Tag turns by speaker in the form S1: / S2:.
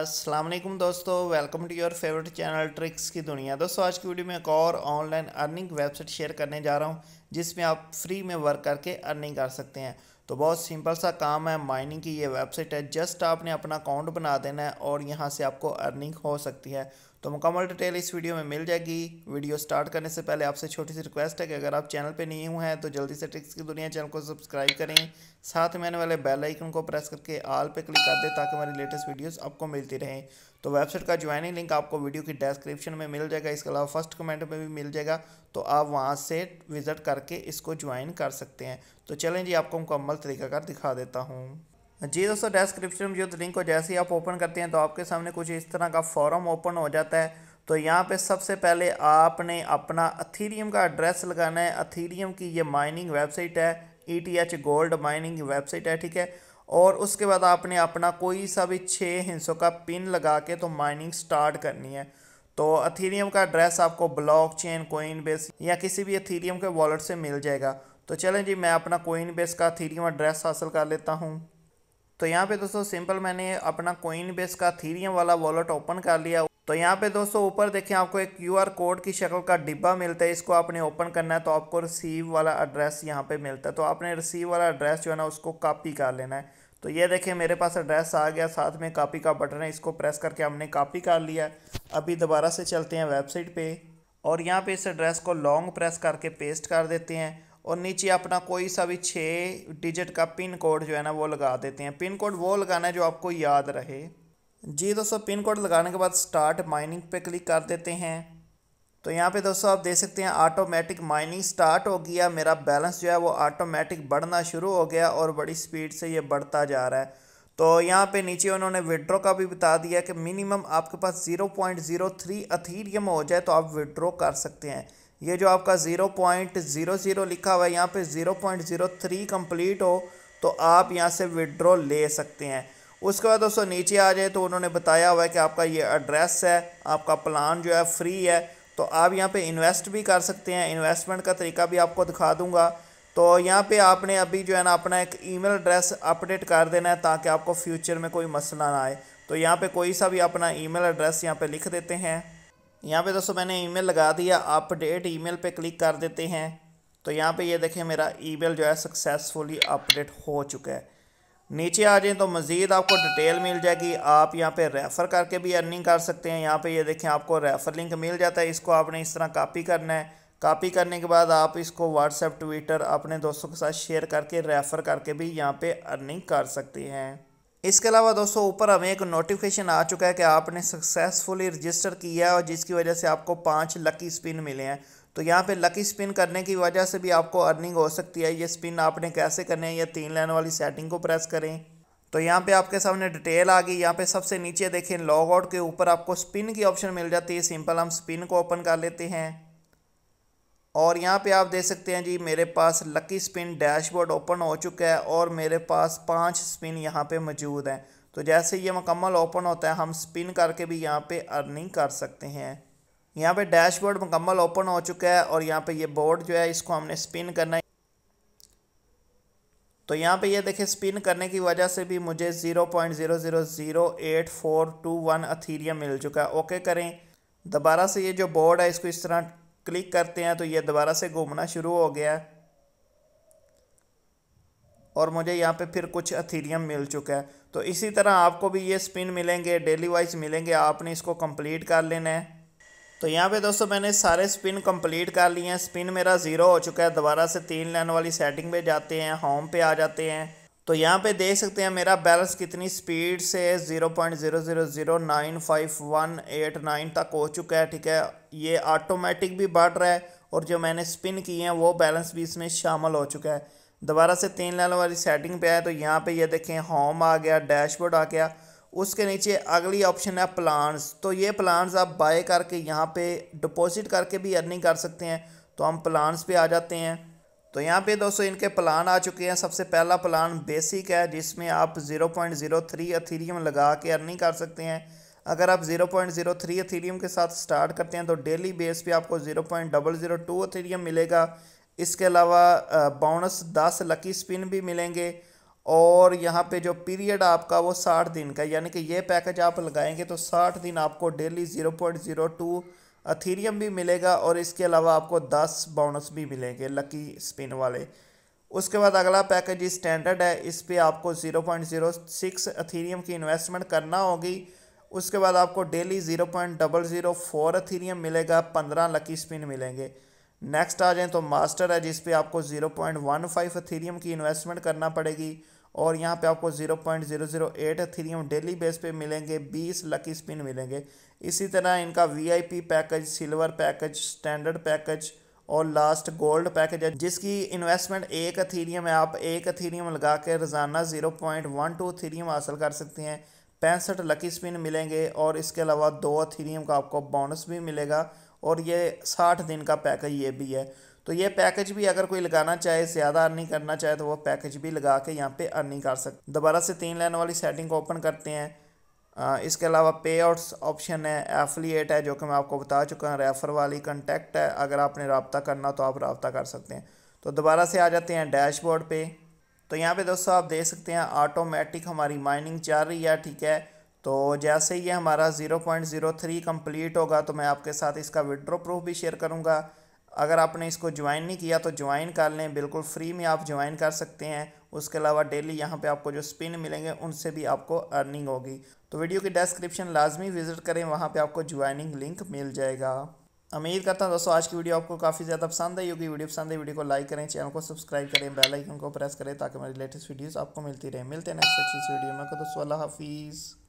S1: असलम दोस्तों welcome to your favourite channel tricks की दुनिया दोस्तों आज की वीडियो में एक और ऑनलाइन अर्निंग वेबसाइट शेयर करने जा रहा हूँ जिसमें आप फ्री में वर्क करके अर्निंग कर सकते हैं तो बहुत सिंपल सा काम है माइनिंग की ये वेबसाइट है जस्ट आपने अपना अकाउंट बना देना है और यहाँ से आपको अर्निंग हो सकती है तो मुकम्मल डिटेल इस वीडियो में मिल जाएगी वीडियो स्टार्ट करने से पहले आपसे छोटी सी रिक्वेस्ट है कि अगर आप चैनल पर नहीं हुए हैं तो जल्दी से ट्रिक्स की दुनिया चैनल को सब्सक्राइब करें साथ में आने वाले बेल आइकन को प्रेस करके आल पे क्लिक कर दें ताकि हमारी लेटेस्ट वीडियोस आपको मिलती रहें तो वेबसाइट का ज्वाइनिंग लिंक आपको वीडियो की डिस्क्रिप्शन में मिल जाएगा इसके अलावा फर्स्ट कमेंट में भी मिल जाएगा तो आप वहाँ से विज़िट करके इसको ज्वाइन कर सकते हैं तो चलें जी आपको मुकम्मल तरीका कर दिखा देता हूँ जी दोस्तों डेस्क्रिप्शन में जो लिंक को तो जैसे ही आप ओपन करते हैं तो आपके सामने कुछ इस तरह का फॉर्म ओपन हो जाता है तो यहाँ पे सबसे पहले आपने अपना अथीरियम का एड्रेस लगाना है अथीरियम की ये माइनिंग वेबसाइट है E T H gold mining website है ठीक है और उसके बाद आपने अपना कोई सा भी छः हिस्सों का पिन लगा के तो माइनिंग स्टार्ट करनी है तो अथीरियम का एड्रेस आपको ब्लॉक चेन कोइन बेस या किसी भी अथीरियम के वॉलेट से मिल जाएगा तो चलें जी मैं अपना कोइन बेस का अथीरियम एड्रेस हासिल कर लेता हूँ तो यहाँ पे दोस्तों सिंपल मैंने अपना कोइन बेस का थीरियम वाला वॉलेट ओपन कर लिया तो यहाँ पे दोस्तों ऊपर देखिए आपको एक क्यू आर कोड की शक्ल का डिब्बा मिलता है इसको आपने ओपन करना है तो आपको रिसीव वाला एड्रेस यहाँ पे मिलता है तो आपने रिसीव वाला एड्रेस जो है ना उसको कॉपी कर लेना है तो ये देखिए मेरे पास एड्रेस आ गया साथ में कॉपी का बटन है इसको प्रेस करके हमने कॉपी कर लिया अभी दोबारा से चलते हैं वेबसाइट पर और यहाँ पर इस एड्रेस को लॉन्ग प्रेस करके पेस्ट कर देते हैं और नीचे अपना कोई सा भी छः डिजिट का पिन कोड जो है ना वो लगा देते हैं पिन कोड वो लगाना है जो आपको याद रहे जी दोस्तों पिन कोड लगाने के बाद स्टार्ट माइनिंग पे क्लिक कर देते हैं तो यहाँ पे दोस्तों आप देख सकते हैं ऑटोमेटिक माइनिंग स्टार्ट हो गया मेरा बैलेंस जो है वो ऑटोमेटिक बढ़ना शुरू हो गया और बड़ी स्पीड से ये बढ़ता जा रहा है तो यहाँ पे नीचे उन्होंने विड्रो का भी बता दिया कि मिनिमम आपके पास 0.03 पॉइंट हो जाए तो आप विड्रो कर सकते हैं ये जो आपका ज़ीरो पॉइंट ज़ीरो ज़ीरो लिखा हुआ है यहाँ पे zero point zero three complete हो तो आप यहाँ से विड्रॉ ले सकते हैं उसके बाद दोस्तों नीचे आ जाए तो उन्होंने बताया हुआ है कि आपका ये एड्रेस है आपका प्लान जो है फ्री है तो आप यहाँ पे इन्वेस्ट भी कर सकते हैं इन्वेस्टमेंट का तरीका भी आपको दिखा दूंगा तो यहाँ पर आपने अभी जो है ना अपना एक ई एड्रेस अपडेट कर देना है ताकि आपको फ्यूचर में कोई मसला ना आए तो यहाँ पर कोई सा भी अपना ई एड्रेस यहाँ पर लिख देते हैं यहाँ पे दोस्तों मैंने ईमेल लगा दिया अपडेट ईमेल पे क्लिक कर देते हैं तो यहाँ पे ये देखें मेरा ईमेल जो है सक्सेसफुली अपडेट हो चुका है नीचे आ जाएँ तो मज़ीद आपको डिटेल मिल जाएगी आप यहाँ पे रेफ़र करके भी अर्निंग कर सकते हैं यहाँ पे ये देखें आपको रेफ़र लिंक मिल जाता है इसको आपने इस तरह कापी करना है कापी करने के बाद आप इसको व्हाट्सएप ट्विटर अपने दोस्तों के साथ शेयर करके रेफ़र करके भी यहाँ पर अर्निंग कर सकते हैं इसके अलावा दोस्तों ऊपर हमें एक नोटिफिकेशन आ चुका है कि आपने सक्सेसफुली रजिस्टर किया है और जिसकी वजह से आपको पाँच लकी स्पिन मिले हैं तो यहाँ पे लकी स्पिन करने की वजह से भी आपको अर्निंग हो सकती है ये स्पिन आपने कैसे करने हैं या तीन लाइन वाली सेटिंग को प्रेस करें तो यहाँ पे आपके सामने डिटेल आ गई यहाँ पे सबसे नीचे देखें लॉग आउट के ऊपर आपको स्पिन की ऑप्शन मिल जाती है सिंपल हम स्पिन को ओपन कर लेते हैं और यहाँ पे आप देख सकते हैं जी मेरे पास लकी स्पिन डैशबोर्ड ओपन हो चुका है और मेरे पास पांच स्पिन यहाँ पे मौजूद हैं तो जैसे ये मुकम्मल ओपन होता है हम स्पिन करके भी यहाँ पे अर्निंग कर सकते हैं यहाँ पे डैशबोर्ड मुकम्मल ओपन हो चुका है और यहाँ पे ये बोर्ड जो है इसको हमने स्पिन करना है तो यहाँ पे ये देखें स्पिन करने की वजह से भी मुझे zero point zero zero zero eight four two one ethereum मिल चुका है ओके करें दोबारा से ये जो बोर्ड है इसको इस तरह क्लिक करते हैं तो ये दोबारा से घूमना शुरू हो गया और मुझे यहाँ पे फिर कुछ अथीरियम मिल चुका है तो इसी तरह आपको भी ये स्पिन मिलेंगे डेली वाइज मिलेंगे आपने इसको कंप्लीट कर लेना है तो यहाँ पे दोस्तों मैंने सारे स्पिन कंप्लीट कर लिए हैं स्पिन मेरा ज़ीरो हो चुका है दोबारा से तीन लाइन वाली सेटिंग पे जाते हैं होम पे आ जाते हैं तो यहाँ पे देख सकते हैं मेरा बैलेंस कितनी स्पीड से zero point zero zero zero nine five one eight nine तक हो चुका है ठीक है ये ऑटोमेटिक भी बढ़ रहा है और जो मैंने स्पिन की है वो बैलेंस भी इसमें शामिल हो चुका है दोबारा से तीन लाइन वाली सेटिंग पे आए तो यहाँ पे ये यह देखें होम आ गया डैशबोर्ड आ गया उसके नीचे अगली ऑप्शन है प्लान्स तो ये प्लान्स आप बाय करके यहाँ पे डिपॉजिट करके भी अर्निंग कर सकते हैं तो हम प्लान्स पे आ जाते हैं तो यहाँ पे दोस्तों इनके प्लान आ चुके हैं सबसे पहला प्लान बेसिक है जिसमें आप 0.03 अथीरियम लगा के अर्निंग कर सकते हैं अगर आप 0.03 अथीरियम के साथ स्टार्ट करते हैं तो डेली बेस पे आपको 0.002 अथीरियम मिलेगा इसके अलावा बोनस 10 लकी स्पिन भी मिलेंगे और यहाँ पे जो पीरियड आपका वो 60 दिन का यानी कि ये पैकेज आप लगाएंगे तो 60 दिन आपको डेली 0.02 अथीरियम भी मिलेगा और इसके अलावा आपको दस बोनस भी मिलेंगे लकी स्पिन वाले उसके बाद अगला पैकेज स्टैंडर्ड है इस पर आपको zero point zero six ethereum की इन्वेस्टमेंट करना होगी उसके बाद आपको daily zero point double zero four ethereum मिलेगा पंद्रह लकी स्पिन मिलेंगे नेक्स्ट आ जाएँ तो मास्टर है जिस पर आपको zero point one five ethereum की इन्वेस्टमेंट करना पड़ेगी और यहाँ पे आपको 0.008 एथेरियम डेली बेस पे मिलेंगे 20 लकी स्पिन मिलेंगे इसी तरह इनका VIP package silver package standard package और लास्ट गोल्ड पैकेज है जिसकी इन्वेस्टमेंट एक अथीरियम है आप एक अथीरियम लगा के रोज़ाना zero point one two ethereum हासिल कर सकते हैं पैंसठ लकी स्पिन मिलेंगे और इसके अलावा दो अथीरियम का आपको बोनस भी मिलेगा और ये साठ दिन का पैकेज ये भी है तो ये पैकेज भी अगर कोई लगाना चाहे ज़्यादा अर्निंग करना चाहे तो वो पैकेज भी लगा के यहाँ पे अर्निंग कर सकते दोबारा से तीन लाइन वाली सेटिंग को ओपन करते हैं आ, इसके अलावा पे आउट्स ऑप्शन है एफिलिएट है जो कि मैं आपको बता चुका हूँ रेफर वाली कंटेक्ट है अगर आपने रबता करना तो आप रबता कर सकते हैं तो दोबारा से आ जाते हैं डैशबोर्ड पर तो यहाँ पर दोस्तों आप देख सकते हैं ऑटोमेटिक हमारी माइनिंग चल रही है ठीक है तो जैसे ही हमारा zero point zero three complete होगा तो मैं आपके साथ इसका विड्रो प्रूफ भी शेयर करूँगा अगर आपने इसको ज्वाइन नहीं किया तो ज्वाइन कर लें बिल्कुल फ्री में आप ज्वाइन कर सकते हैं उसके अलावा डेली यहाँ पे आपको जो स्पिन मिलेंगे उनसे भी आपको अर्निंग होगी तो वीडियो की डिस्क्रिप्शन लाजमी विजिट करें वहाँ पे आपको ज्वाइनिंग लिंक मिल जाएगा उम्मीद करता हूँ दोस्तों आज की वीडियो आपको काफ़ी ज़्यादा पसंद आई होगी वीडियो पसंद है वीडियो को लाइक करें चैनल को सब्सक्राइब करें बेलाइकन को प्रेस करें ताकि हमारी लेटेस्ट वीडियोज आपको मिलती रहे मिलते हैं नेक्स्ट अच्छी वीडियो में तो दोस्तों हाफिज़